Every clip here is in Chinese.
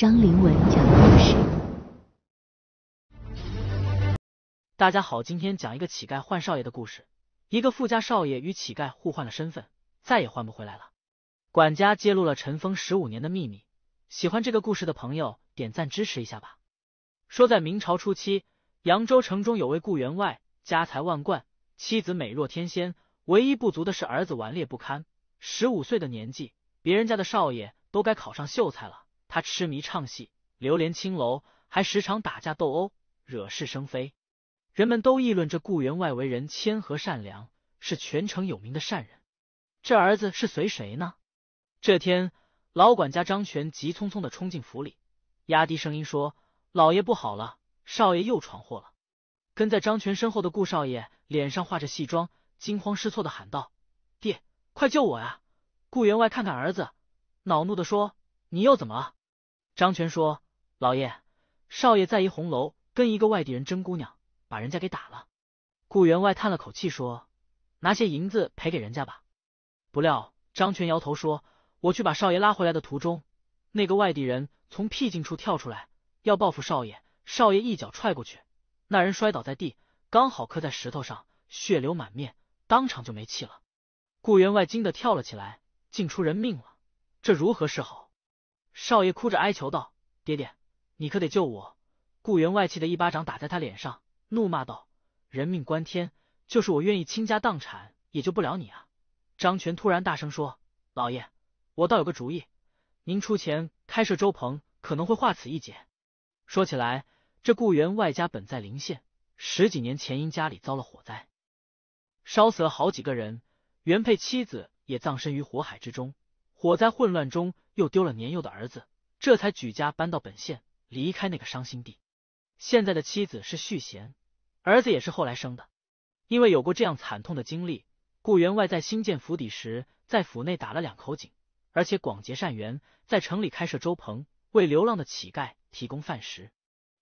张凌文讲故事。大家好，今天讲一个乞丐换少爷的故事。一个富家少爷与乞丐互换了身份，再也换不回来了。管家揭露了尘封十五年的秘密。喜欢这个故事的朋友，点赞支持一下吧。说在明朝初期，扬州城中有位顾员外，家财万贯，妻子美若天仙，唯一不足的是儿子顽劣不堪。十五岁的年纪，别人家的少爷都该考上秀才了。他痴迷唱戏，流连青楼，还时常打架斗殴，惹是生非。人们都议论这顾员外为人谦和善良，是全城有名的善人。这儿子是随谁呢？这天，老管家张全急匆匆的冲进府里，压低声音说：“老爷不好了，少爷又闯祸了。”跟在张全身后的顾少爷脸上画着戏妆，惊慌失措的喊道：“爹，快救我呀！”顾员外看看儿子，恼怒的说：“你又怎么了？”张全说：“老爷，少爷在一红楼跟一个外地人争姑娘把人家给打了。”顾员外叹了口气说：“拿些银子赔给人家吧。”不料张全摇头说：“我去把少爷拉回来的途中，那个外地人从僻静处跳出来要报复少爷，少爷一脚踹过去，那人摔倒在地，刚好磕在石头上，血流满面，当场就没气了。”顾员外惊得跳了起来，竟出人命了，这如何是好？少爷哭着哀求道：“爹爹，你可得救我！”顾员外气的一巴掌打在他脸上，怒骂道：“人命关天，就是我愿意倾家荡产，也救不了你！”啊！”张全突然大声说：“老爷，我倒有个主意，您出钱开设粥棚，可能会化此一劫。”说起来，这顾员外家本在临县，十几年前因家里遭了火灾，烧死了好几个人，原配妻子也葬身于火海之中。火灾混乱中又丢了年幼的儿子，这才举家搬到本县，离开那个伤心地。现在的妻子是续弦，儿子也是后来生的。因为有过这样惨痛的经历，顾员外在新建府邸时，在府内打了两口井，而且广结善缘，在城里开设粥棚，为流浪的乞丐提供饭食。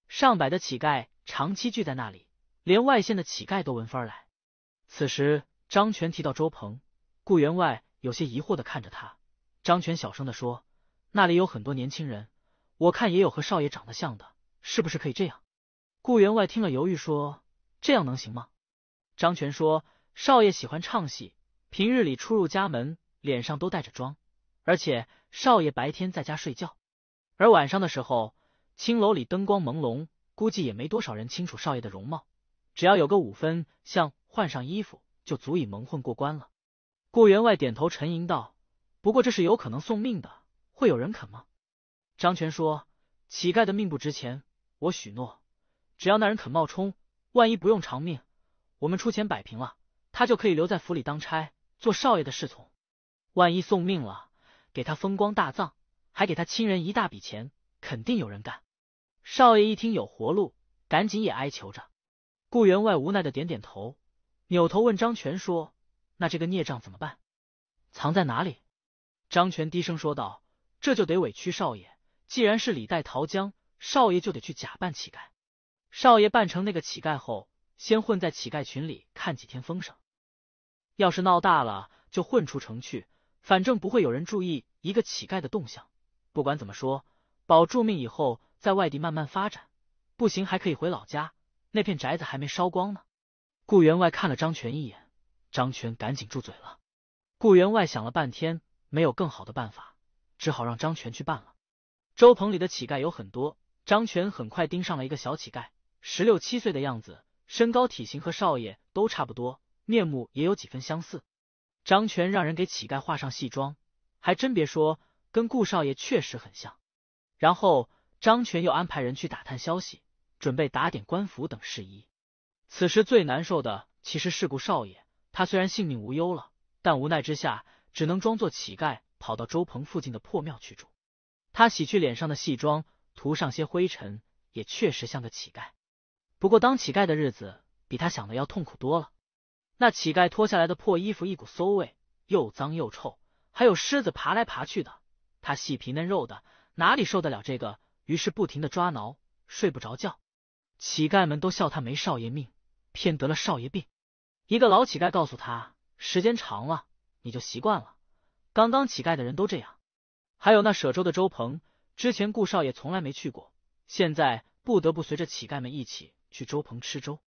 上百的乞丐长期聚在那里，连外县的乞丐都闻风来。此时，张全提到粥棚，顾员外有些疑惑的看着他。张全小声的说：“那里有很多年轻人，我看也有和少爷长得像的，是不是可以这样？”顾员外听了犹豫说：“这样能行吗？”张全说：“少爷喜欢唱戏，平日里出入家门脸上都带着妆，而且少爷白天在家睡觉，而晚上的时候青楼里灯光朦胧，估计也没多少人清楚少爷的容貌。只要有个五分像，换上衣服就足以蒙混过关了。”顾员外点头沉吟道。不过这是有可能送命的，会有人肯吗？张全说：“乞丐的命不值钱，我许诺，只要那人肯冒充，万一不用偿命，我们出钱摆平了，他就可以留在府里当差，做少爷的侍从。万一送命了，给他风光大葬，还给他亲人一大笔钱，肯定有人干。”少爷一听有活路，赶紧也哀求着。顾员外无奈的点点头，扭头问张全说：“那这个孽障怎么办？藏在哪里？”张全低声说道：“这就得委屈少爷，既然是李代桃僵，少爷就得去假扮乞丐。少爷扮成那个乞丐后，先混在乞丐群里看几天风声，要是闹大了，就混出城去。反正不会有人注意一个乞丐的动向。不管怎么说，保住命以后，在外地慢慢发展，不行还可以回老家，那片宅子还没烧光呢。”顾员外看了张全一眼，张全赶紧住嘴了。顾员外想了半天。没有更好的办法，只好让张全去办了。周棚里的乞丐有很多，张全很快盯上了一个小乞丐，十六七岁的样子，身高体型和少爷都差不多，面目也有几分相似。张全让人给乞丐画上戏装，还真别说，跟顾少爷确实很像。然后张全又安排人去打探消息，准备打点官府等事宜。此时最难受的其实是顾少爷，他虽然性命无忧了，但无奈之下。只能装作乞丐，跑到周棚附近的破庙去住。他洗去脸上的戏妆，涂上些灰尘，也确实像个乞丐。不过，当乞丐的日子比他想的要痛苦多了。那乞丐脱下来的破衣服，一股馊味，又脏又臭，还有虱子爬来爬去的。他细皮嫩肉的，哪里受得了这个？于是不停的抓挠，睡不着觉。乞丐们都笑他没少爷命，偏得了少爷病。一个老乞丐告诉他，时间长了。你就习惯了，刚刚乞丐的人都这样。还有那舍粥的粥棚，之前顾少爷从来没去过，现在不得不随着乞丐们一起去粥棚吃粥。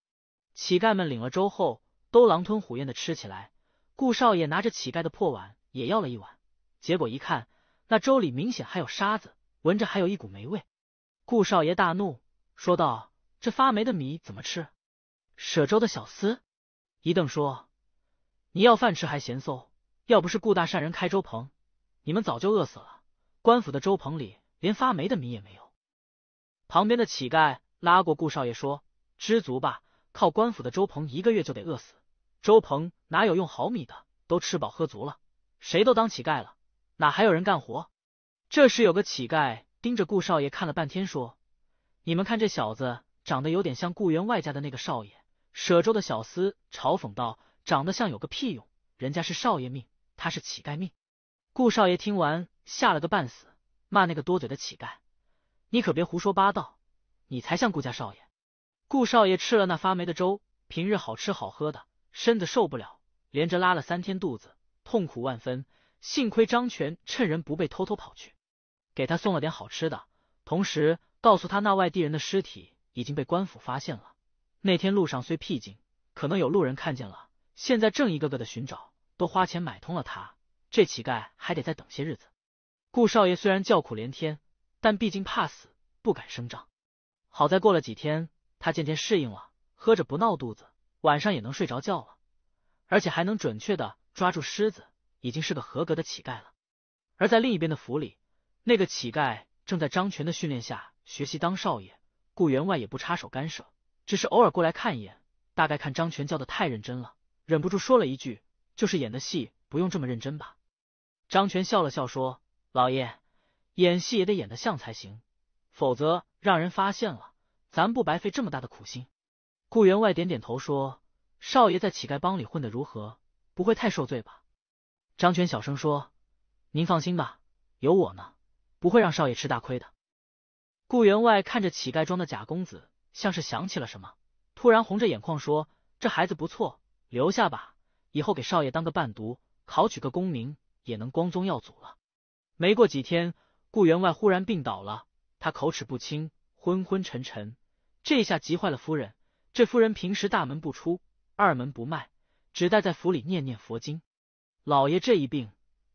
乞丐们领了粥后，都狼吞虎咽的吃起来。顾少爷拿着乞丐的破碗也要了一碗，结果一看，那粥里明显还有沙子，闻着还有一股霉味。顾少爷大怒，说道：“这发霉的米怎么吃？”舍粥的小厮一瞪说：“你要饭吃还嫌馊？”要不是顾大善人开粥棚，你们早就饿死了。官府的粥棚里连发霉的米也没有。旁边的乞丐拉过顾少爷说：“知足吧，靠官府的粥棚一个月就得饿死。粥棚哪有用好米的？都吃饱喝足了，谁都当乞丐了，哪还有人干活？”这时有个乞丐盯着顾少爷看了半天，说：“你们看这小子长得有点像顾员外家的那个少爷。”舍粥的小厮嘲讽道：“长得像有个屁用，人家是少爷命。”他是乞丐命，顾少爷听完吓了个半死，骂那个多嘴的乞丐：“你可别胡说八道，你才像顾家少爷。”顾少爷吃了那发霉的粥，平日好吃好喝的，身子受不了，连着拉了三天肚子，痛苦万分。幸亏张全趁人不备偷偷跑去，给他送了点好吃的，同时告诉他那外地人的尸体已经被官府发现了。那天路上虽僻静，可能有路人看见了，现在正一个个的寻找。都花钱买通了他，这乞丐还得再等些日子。顾少爷虽然叫苦连天，但毕竟怕死，不敢声张。好在过了几天，他渐渐适应了，喝着不闹肚子，晚上也能睡着觉了，而且还能准确的抓住狮子，已经是个合格的乞丐了。而在另一边的府里，那个乞丐正在张全的训练下学习当少爷。顾员外也不插手干涉，只是偶尔过来看一眼。大概看张全叫的太认真了，忍不住说了一句。就是演的戏不用这么认真吧？张全笑了笑说：“老爷，演戏也得演得像才行，否则让人发现了，咱不白费这么大的苦心。”顾员外点点头说：“少爷在乞丐帮里混得如何？不会太受罪吧？”张全小声说：“您放心吧，有我呢，不会让少爷吃大亏的。”顾员外看着乞丐装的假公子，像是想起了什么，突然红着眼眶说：“这孩子不错，留下吧。”以后给少爷当个伴读，考取个功名，也能光宗耀祖了。没过几天，顾员外忽然病倒了，他口齿不清，昏昏沉沉。这下急坏了夫人。这夫人平时大门不出，二门不迈，只待在府里念念佛经。老爷这一病，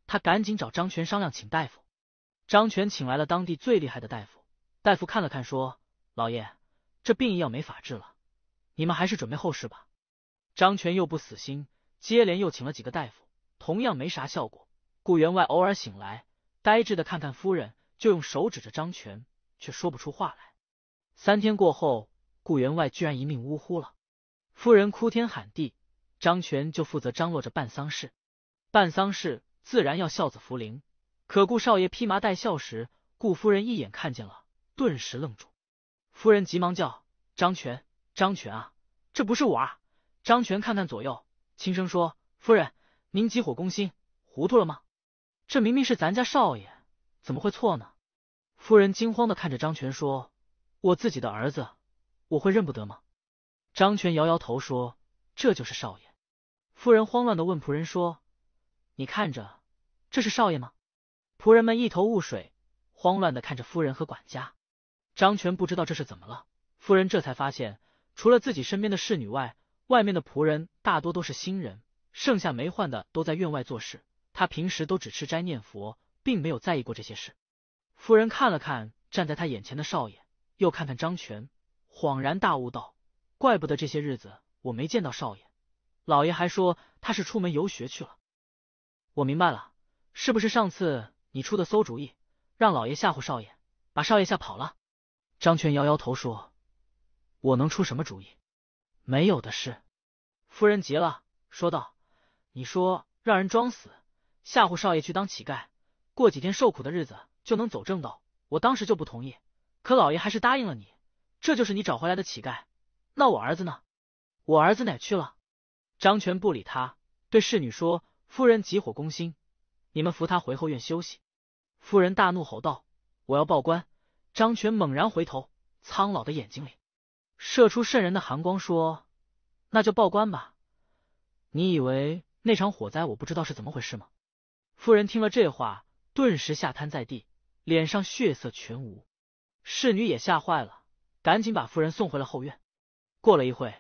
他赶紧找张全商量，请大夫。张全请来了当地最厉害的大夫，大夫看了看，说：“老爷这病要没法治了，你们还是准备后事吧。”张全又不死心。接连又请了几个大夫，同样没啥效果。顾员外偶尔醒来，呆滞的看看夫人，就用手指着张全，却说不出话来。三天过后，顾员外居然一命呜呼了。夫人哭天喊地，张全就负责张罗着办丧事。办丧事自然要孝子扶灵，可顾少爷披麻戴孝时，顾夫人一眼看见了，顿时愣住。夫人急忙叫张全：“张全，啊，这不是我！”啊！”张全看看左右。轻声说：“夫人，您急火攻心，糊涂了吗？这明明是咱家少爷，怎么会错呢？”夫人惊慌的看着张全说：“我自己的儿子，我会认不得吗？”张全摇摇头说：“这就是少爷。”夫人慌乱的问仆人说：“你看着，这是少爷吗？”仆人们一头雾水，慌乱的看着夫人和管家。张全不知道这是怎么了。夫人这才发现，除了自己身边的侍女外。外面的仆人大多都是新人，剩下没换的都在院外做事。他平时都只吃斋念佛，并没有在意过这些事。夫人看了看站在他眼前的少爷，又看看张全，恍然大悟道：“怪不得这些日子我没见到少爷，老爷还说他是出门游学去了。我明白了，是不是上次你出的馊主意，让老爷吓唬少爷，把少爷吓跑了？”张全摇摇头说：“我能出什么主意？”没有的事，夫人急了，说道：“你说让人装死，吓唬少爷去当乞丐，过几天受苦的日子就能走正道，我当时就不同意，可老爷还是答应了你。这就是你找回来的乞丐？那我儿子呢？我儿子哪去了？”张全不理他，对侍女说：“夫人急火攻心，你们扶他回后院休息。”夫人大怒吼道：“我要报官！”张全猛然回头，苍老的眼睛里。射出渗人的寒光，说：“那就报官吧！你以为那场火灾我不知道是怎么回事吗？”夫人听了这话，顿时吓瘫在地，脸上血色全无。侍女也吓坏了，赶紧把夫人送回了后院。过了一会，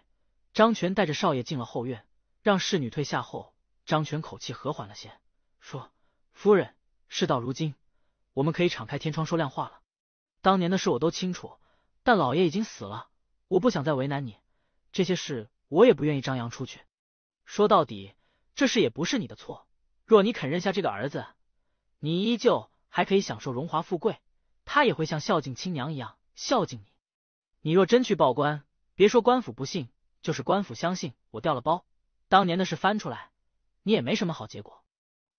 张全带着少爷进了后院，让侍女退下后，张全口气和缓了些，说：“夫人，事到如今，我们可以敞开天窗说亮话了。当年的事我都清楚，但老爷已经死了。”我不想再为难你，这些事我也不愿意张扬出去。说到底，这事也不是你的错。若你肯认下这个儿子，你依旧还可以享受荣华富贵，他也会像孝敬亲娘一样孝敬你。你若真去报官，别说官府不信，就是官府相信我掉了包，当年的事翻出来，你也没什么好结果。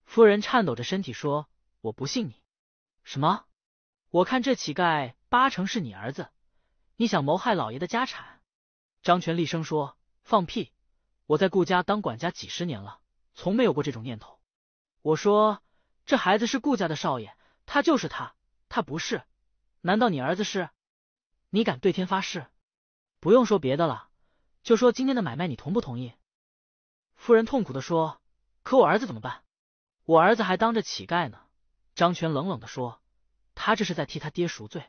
夫人颤抖着身体说：“我不信你。什么？我看这乞丐八成是你儿子。”你想谋害老爷的家产？张全厉声说：“放屁！我在顾家当管家几十年了，从没有过这种念头。”我说：“这孩子是顾家的少爷，他就是他，他不是？难道你儿子是？你敢对天发誓？不用说别的了，就说今天的买卖，你同不同意？”夫人痛苦的说：“可我儿子怎么办？我儿子还当着乞丐呢。”张全冷冷的说：“他这是在替他爹赎罪。”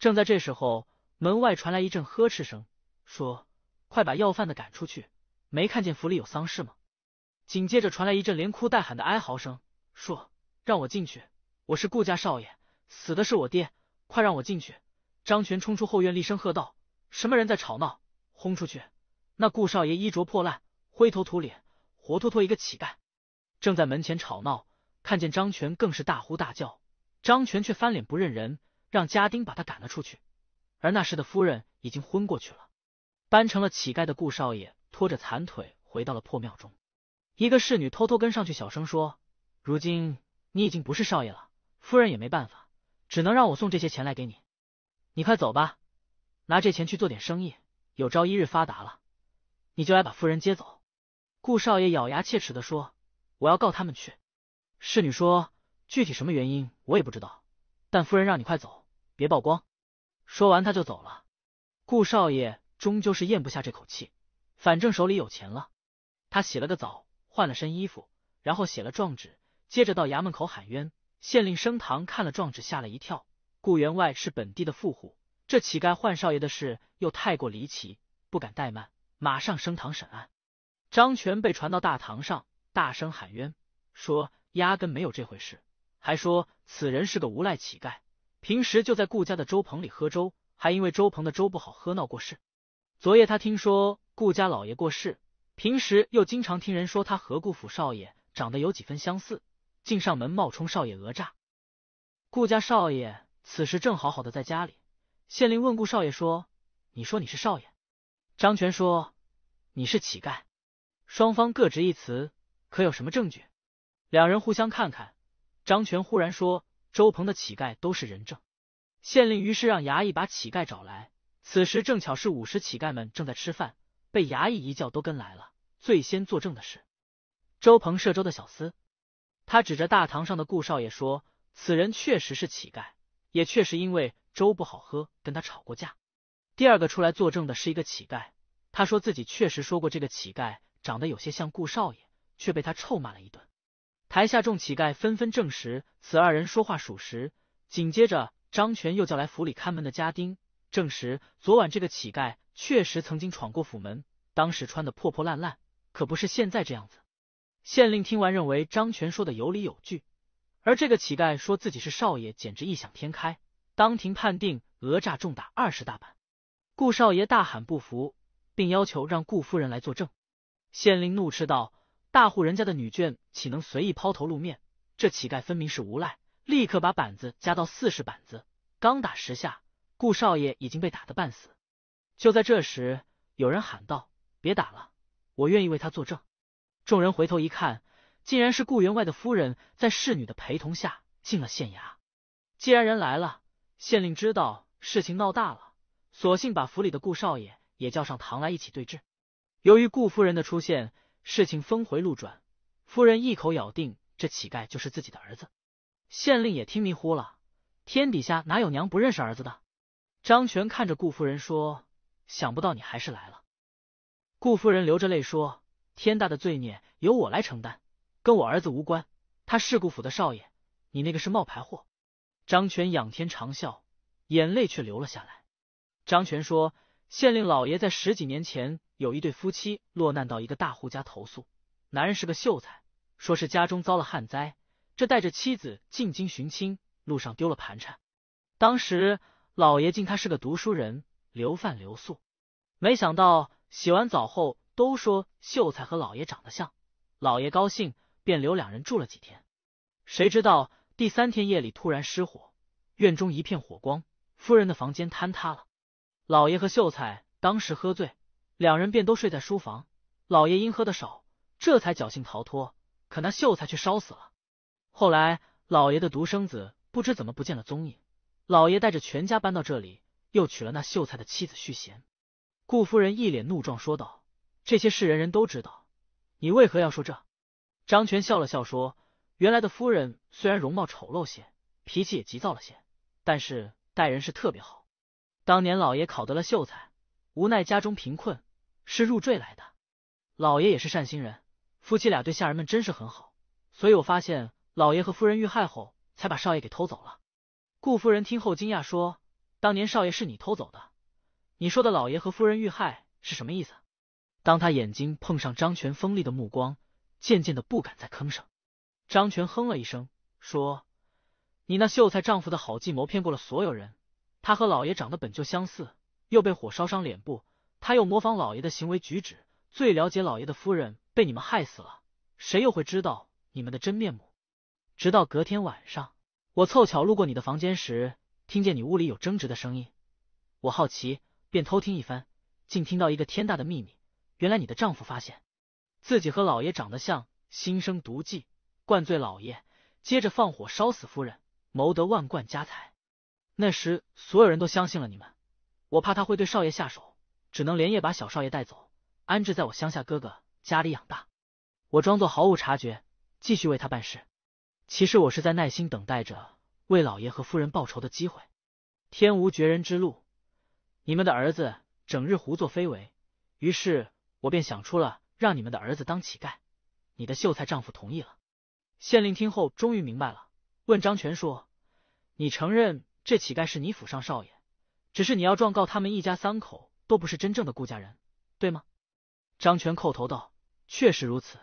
正在这时候。门外传来一阵呵斥声，说：“快把要饭的赶出去！没看见府里有丧事吗？”紧接着传来一阵连哭带喊的哀嚎声，说：“让我进去！我是顾家少爷，死的是我爹！快让我进去！”张全冲出后院，厉声喝道：“什么人在吵闹？轰出去！”那顾少爷衣着破烂，灰头土脸，活脱脱一个乞丐，正在门前吵闹。看见张全，更是大呼大叫。张全却翻脸不认人，让家丁把他赶了出去。而那时的夫人已经昏过去了，扮成了乞丐的顾少爷拖着残腿回到了破庙中。一个侍女偷偷跟上去，小声说：“如今你已经不是少爷了，夫人也没办法，只能让我送这些钱来给你。你快走吧，拿这钱去做点生意，有朝一日发达了，你就来把夫人接走。”顾少爷咬牙切齿的说：“我要告他们去。”侍女说：“具体什么原因我也不知道，但夫人让你快走，别曝光。”说完，他就走了。顾少爷终究是咽不下这口气，反正手里有钱了，他洗了个澡，换了身衣服，然后写了状纸，接着到衙门口喊冤。县令升堂看了状纸，吓了一跳。顾员外是本地的富户，这乞丐换少爷的事又太过离奇，不敢怠慢，马上升堂审案。张全被传到大堂上，大声喊冤，说压根没有这回事，还说此人是个无赖乞丐。平时就在顾家的粥棚里喝粥，还因为粥棚的粥不好喝闹过事。昨夜他听说顾家老爷过世，平时又经常听人说他和顾府少爷长得有几分相似，竟上门冒充少爷讹诈。顾家少爷此时正好好的在家里。县令问顾少爷说：“你说你是少爷？”张全说：“你是乞丐。”双方各执一词，可有什么证据？两人互相看看，张全忽然说。周鹏的乞丐都是人证，县令于是让衙役把乞丐找来。此时正巧是午时，乞丐们正在吃饭，被衙役一叫都跟来了。最先作证的是周鹏设州的小厮，他指着大堂上的顾少爷说：“此人确实是乞丐，也确实因为粥不好喝跟他吵过架。”第二个出来作证的是一个乞丐，他说自己确实说过这个乞丐长得有些像顾少爷，却被他臭骂了一顿。台下众乞丐纷纷证实，此二人说话属实。紧接着，张全又叫来府里看门的家丁，证实昨晚这个乞丐确实曾经闯过府门，当时穿的破破烂烂，可不是现在这样子。县令听完，认为张全说的有理有据，而这个乞丐说自己是少爷，简直异想天开。当庭判定讹诈重打二十大板。顾少爷大喊不服，并要求让顾夫人来作证。县令怒斥道。大户人家的女眷岂能随意抛头露面？这乞丐分明是无赖，立刻把板子加到四十板子。刚打十下，顾少爷已经被打得半死。就在这时，有人喊道：“别打了，我愿意为他作证。”众人回头一看，竟然是顾员外的夫人在侍女的陪同下进了县衙。既然人来了，县令知道事情闹大了，索性把府里的顾少爷也叫上堂来一起对质。由于顾夫人的出现。事情峰回路转，夫人一口咬定这乞丐就是自己的儿子，县令也听迷糊了。天底下哪有娘不认识儿子的？张全看着顾夫人说：“想不到你还是来了。”顾夫人流着泪说：“天大的罪孽由我来承担，跟我儿子无关。他是顾府的少爷，你那个是冒牌货。”张全仰天长笑，眼泪却流了下来。张全说：“县令老爷在十几年前。”有一对夫妻落难到一个大户家投宿，男人是个秀才，说是家中遭了旱灾，这带着妻子进京寻亲，路上丢了盘缠。当时老爷敬他是个读书人，留饭留宿。没想到洗完澡后都说秀才和老爷长得像，老爷高兴便留两人住了几天。谁知道第三天夜里突然失火，院中一片火光，夫人的房间坍塌了，老爷和秀才当时喝醉。两人便都睡在书房，老爷因喝的少，这才侥幸逃脱。可那秀才却烧死了。后来，老爷的独生子不知怎么不见了踪影，老爷带着全家搬到这里，又娶了那秀才的妻子续弦。顾夫人一脸怒状说道：“这些事人人都知道，你为何要说这？”张全笑了笑说：“原来的夫人虽然容貌丑陋些，脾气也急躁了些，但是待人是特别好。当年老爷考得了秀才。”无奈家中贫困，是入赘来的。老爷也是善心人，夫妻俩对下人们真是很好。所以我发现老爷和夫人遇害后，才把少爷给偷走了。顾夫人听后惊讶说：“当年少爷是你偷走的？你说的老爷和夫人遇害是什么意思？”当他眼睛碰上张全锋利的目光，渐渐的不敢再吭声。张全哼了一声说：“你那秀才丈夫的好计谋骗过了所有人，他和老爷长得本就相似。”又被火烧伤脸部，他又模仿老爷的行为举止。最了解老爷的夫人被你们害死了，谁又会知道你们的真面目？直到隔天晚上，我凑巧路过你的房间时，听见你屋里有争执的声音。我好奇，便偷听一番，竟听到一个天大的秘密。原来你的丈夫发现自己和老爷长得像，心生毒计，灌醉老爷，接着放火烧死夫人，谋得万贯家财。那时所有人都相信了你们。我怕他会对少爷下手，只能连夜把小少爷带走，安置在我乡下哥哥家里养大。我装作毫无察觉，继续为他办事。其实我是在耐心等待着为老爷和夫人报仇的机会。天无绝人之路，你们的儿子整日胡作非为，于是我便想出了让你们的儿子当乞丐。你的秀才丈夫同意了。县令听后终于明白了，问张全说：“你承认这乞丐是你府上少爷？”只是你要状告他们一家三口都不是真正的顾家人，对吗？张全叩头道：“确实如此。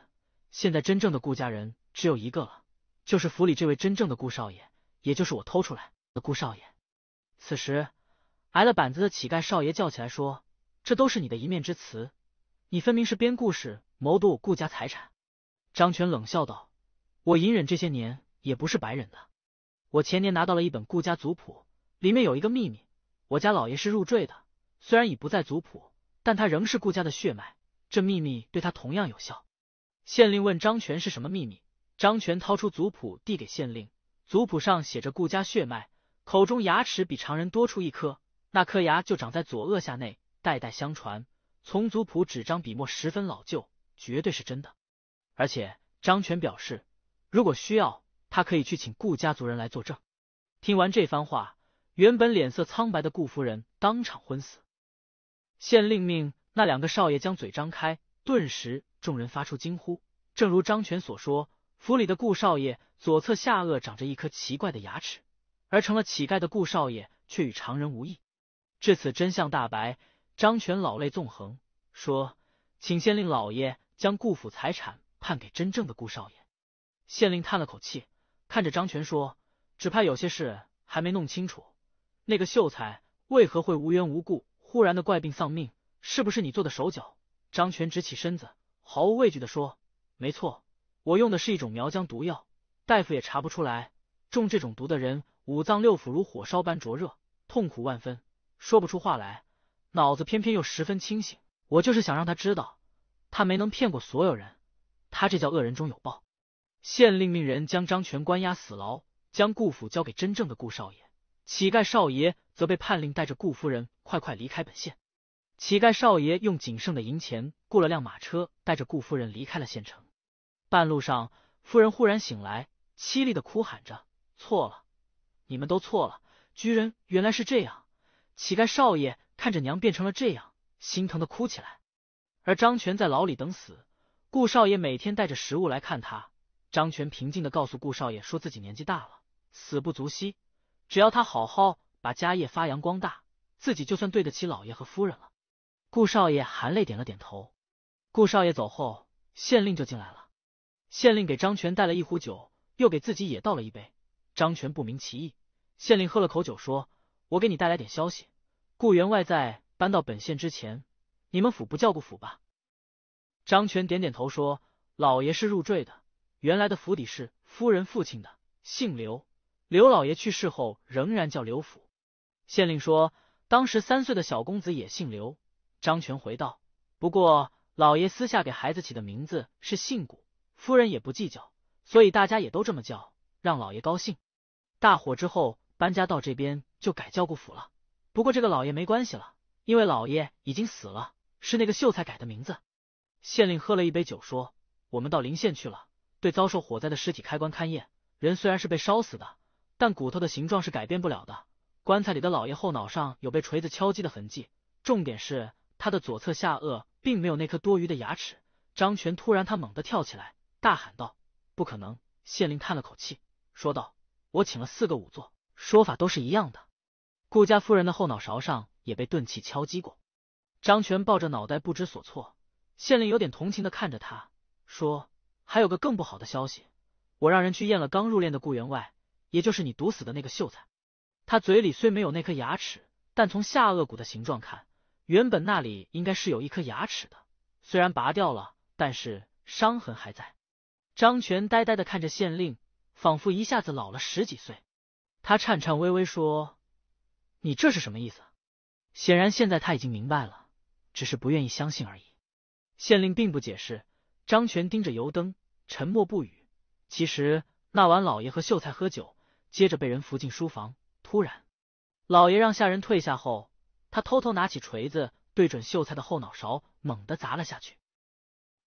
现在真正的顾家人只有一个了，就是府里这位真正的顾少爷，也就是我偷出来的顾少爷。”此时，挨了板子的乞丐少爷叫起来说：“这都是你的一面之词，你分明是编故事谋夺我顾家财产。”张全冷笑道：“我隐忍这些年也不是白忍的，我前年拿到了一本顾家族谱，里面有一个秘密。”我家老爷是入赘的，虽然已不在族谱，但他仍是顾家的血脉。这秘密对他同样有效。县令问张全是什么秘密，张全掏出族谱递给县令，族谱上写着顾家血脉，口中牙齿比常人多出一颗，那颗牙就长在左颚下内，代代相传。从族谱纸张笔墨十分老旧，绝对是真的。而且张全表示，如果需要，他可以去请顾家族人来作证。听完这番话。原本脸色苍白的顾夫人当场昏死。县令命那两个少爷将嘴张开，顿时众人发出惊呼。正如张全所说，府里的顾少爷左侧下颚长着一颗奇怪的牙齿，而成了乞丐的顾少爷却与常人无异。至此真相大白，张全老泪纵横，说：“请县令老爷将顾府财产判给真正的顾少爷。”县令叹了口气，看着张全说：“只怕有些事还没弄清楚。”那个秀才为何会无缘无故忽然的怪病丧命？是不是你做的手脚？张全直起身子，毫无畏惧的说：“没错，我用的是一种苗疆毒药，大夫也查不出来。中这种毒的人，五脏六腑如火烧般灼热，痛苦万分，说不出话来，脑子偏偏又十分清醒。我就是想让他知道，他没能骗过所有人，他这叫恶人中有报。”县令命人将张全关押死牢，将顾府交给真正的顾少爷。乞丐少爷则被判令带着顾夫人快快离开本县。乞丐少爷用仅剩的银钱雇了辆马车，带着顾夫人离开了县城。半路上，夫人忽然醒来，凄厉的哭喊着：“错了，你们都错了！”居然原来是这样！乞丐少爷看着娘变成了这样，心疼的哭起来。而张全在牢里等死，顾少爷每天带着食物来看他。张全平静的告诉顾少爷，说自己年纪大了，死不足惜。只要他好好把家业发扬光大，自己就算对得起老爷和夫人了。顾少爷含泪点了点头。顾少爷走后，县令就进来了。县令给张全带了一壶酒，又给自己也倒了一杯。张全不明其意，县令喝了口酒，说：“我给你带来点消息。顾员外在搬到本县之前，你们府不叫顾府吧？”张全点点头说：“老爷是入赘的，原来的府邸是夫人父亲的，姓刘。”刘老爷去世后，仍然叫刘府。县令说，当时三岁的小公子也姓刘。张全回道：“不过老爷私下给孩子起的名字是姓谷，夫人也不计较，所以大家也都这么叫，让老爷高兴。大火之后搬家到这边，就改叫顾府了。不过这个老爷没关系了，因为老爷已经死了，是那个秀才改的名字。”县令喝了一杯酒，说：“我们到临县去了，对遭受火灾的尸体开棺勘验，人虽然是被烧死的。”但骨头的形状是改变不了的。棺材里的老爷后脑上有被锤子敲击的痕迹，重点是他的左侧下颚并没有那颗多余的牙齿。张全突然他猛地跳起来，大喊道：“不可能！”县令叹了口气，说道：“我请了四个仵作，说法都是一样的。顾家夫人的后脑勺上也被钝器敲击过。”张全抱着脑袋不知所措，县令有点同情的看着他，说：“还有个更不好的消息，我让人去验了刚入殓的顾员外。”也就是你毒死的那个秀才，他嘴里虽没有那颗牙齿，但从下颚骨的形状看，原本那里应该是有一颗牙齿的，虽然拔掉了，但是伤痕还在。张全呆呆的看着县令，仿佛一下子老了十几岁。他颤颤巍巍说：“你这是什么意思？”显然现在他已经明白了，只是不愿意相信而已。县令并不解释。张全盯着油灯，沉默不语。其实那晚老爷和秀才喝酒。接着被人扶进书房。突然，老爷让下人退下后，他偷偷拿起锤子，对准秀才的后脑勺猛地砸了下去。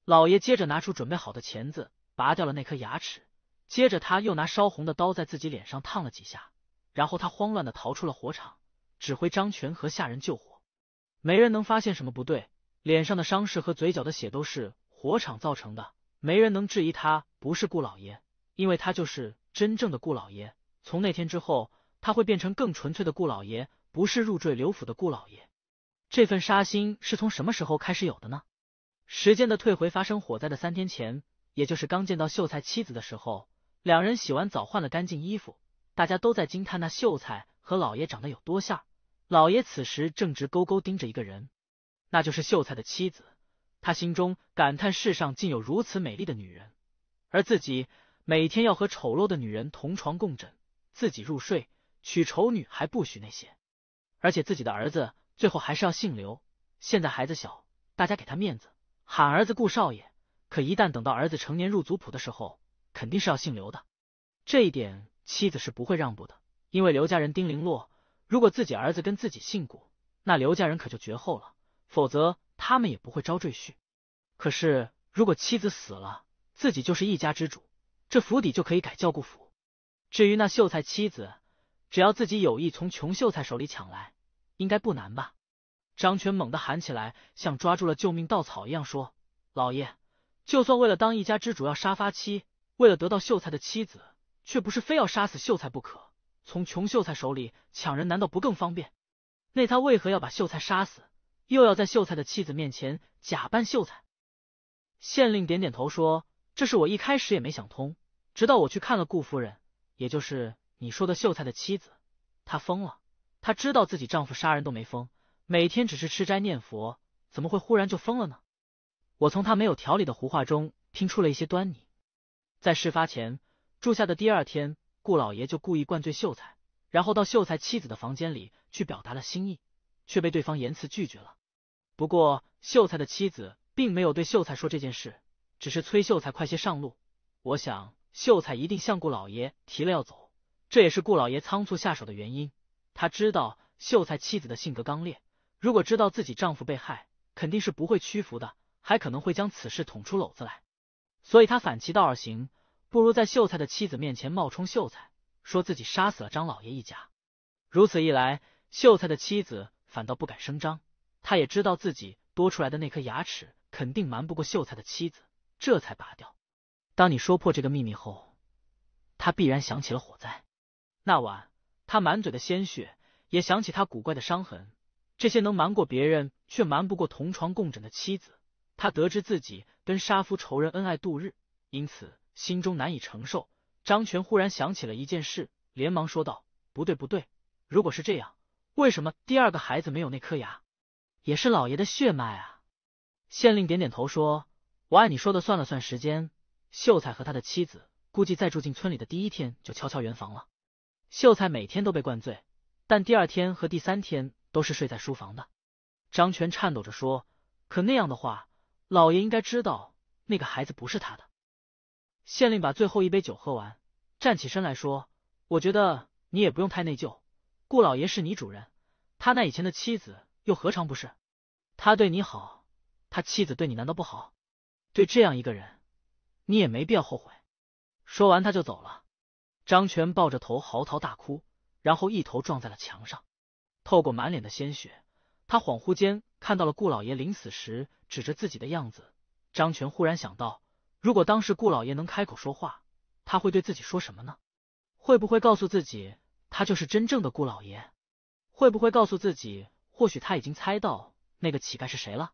老爷接着拿出准备好的钳子，拔掉了那颗牙齿。接着他又拿烧红的刀在自己脸上烫了几下，然后他慌乱的逃出了火场，指挥张全和下人救火。没人能发现什么不对，脸上的伤势和嘴角的血都是火场造成的，没人能质疑他不是顾老爷，因为他就是真正的顾老爷。从那天之后，他会变成更纯粹的顾老爷，不是入赘刘府的顾老爷。这份杀心是从什么时候开始有的呢？时间的退回，发生火灾的三天前，也就是刚见到秀才妻子的时候，两人洗完澡换了干净衣服，大家都在惊叹那秀才和老爷长得有多像。老爷此时正直勾勾盯着一个人，那就是秀才的妻子。他心中感叹：世上竟有如此美丽的女人，而自己每天要和丑陋的女人同床共枕。自己入睡，娶丑女还不许那些，而且自己的儿子最后还是要姓刘。现在孩子小，大家给他面子，喊儿子顾少爷。可一旦等到儿子成年入族谱的时候，肯定是要姓刘的。这一点妻子是不会让步的，因为刘家人丁零落，如果自己儿子跟自己姓顾，那刘家人可就绝后了。否则他们也不会招赘婿。可是如果妻子死了，自己就是一家之主，这府邸就可以改叫顾府。至于那秀才妻子，只要自己有意从穷秀才手里抢来，应该不难吧？张全猛地喊起来，像抓住了救命稻草一样说：“老爷，就算为了当一家之主要杀发妻，为了得到秀才的妻子，却不是非要杀死秀才不可。从穷秀才手里抢人，难道不更方便？那他为何要把秀才杀死，又要在秀才的妻子面前假扮秀才？”县令点点头说：“这是我一开始也没想通，直到我去看了顾夫人。”也就是你说的秀才的妻子，她疯了。她知道自己丈夫杀人都没疯，每天只是吃斋念佛，怎么会忽然就疯了呢？我从她没有条理的胡话中听出了一些端倪。在事发前住下的第二天，顾老爷就故意灌醉秀才，然后到秀才妻子的房间里去表达了心意，却被对方言辞拒绝了。不过秀才的妻子并没有对秀才说这件事，只是催秀才快些上路。我想。秀才一定向顾老爷提了要走，这也是顾老爷仓促下手的原因。他知道秀才妻子的性格刚烈，如果知道自己丈夫被害，肯定是不会屈服的，还可能会将此事捅出篓子来。所以他反其道而行，不如在秀才的妻子面前冒充秀才，说自己杀死了张老爷一家。如此一来，秀才的妻子反倒不敢声张。他也知道自己多出来的那颗牙齿肯定瞒不过秀才的妻子，这才拔掉。当你说破这个秘密后，他必然想起了火灾那晚，他满嘴的鲜血，也想起他古怪的伤痕，这些能瞒过别人，却瞒不过同床共枕的妻子。他得知自己跟杀夫仇人恩爱度日，因此心中难以承受。张全忽然想起了一件事，连忙说道：“不对，不对，如果是这样，为什么第二个孩子没有那颗牙？也是老爷的血脉啊！”县令点点头说：“我按你说的算了算时间。”秀才和他的妻子估计在住进村里的第一天就悄悄圆房了。秀才每天都被灌醉，但第二天和第三天都是睡在书房的。张全颤抖着说：“可那样的话，老爷应该知道那个孩子不是他的。”县令把最后一杯酒喝完，站起身来说：“我觉得你也不用太内疚。顾老爷是你主人，他那以前的妻子又何尝不是？他对你好，他妻子对你难道不好？对这样一个人。”你也没必要后悔。说完，他就走了。张全抱着头嚎啕大哭，然后一头撞在了墙上。透过满脸的鲜血，他恍惚间看到了顾老爷临死时指着自己的样子。张全忽然想到，如果当时顾老爷能开口说话，他会对自己说什么呢？会不会告诉自己他就是真正的顾老爷？会不会告诉自己，或许他已经猜到那个乞丐是谁了？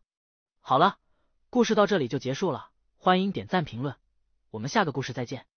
好了，故事到这里就结束了。欢迎点赞评论。我们下个故事再见。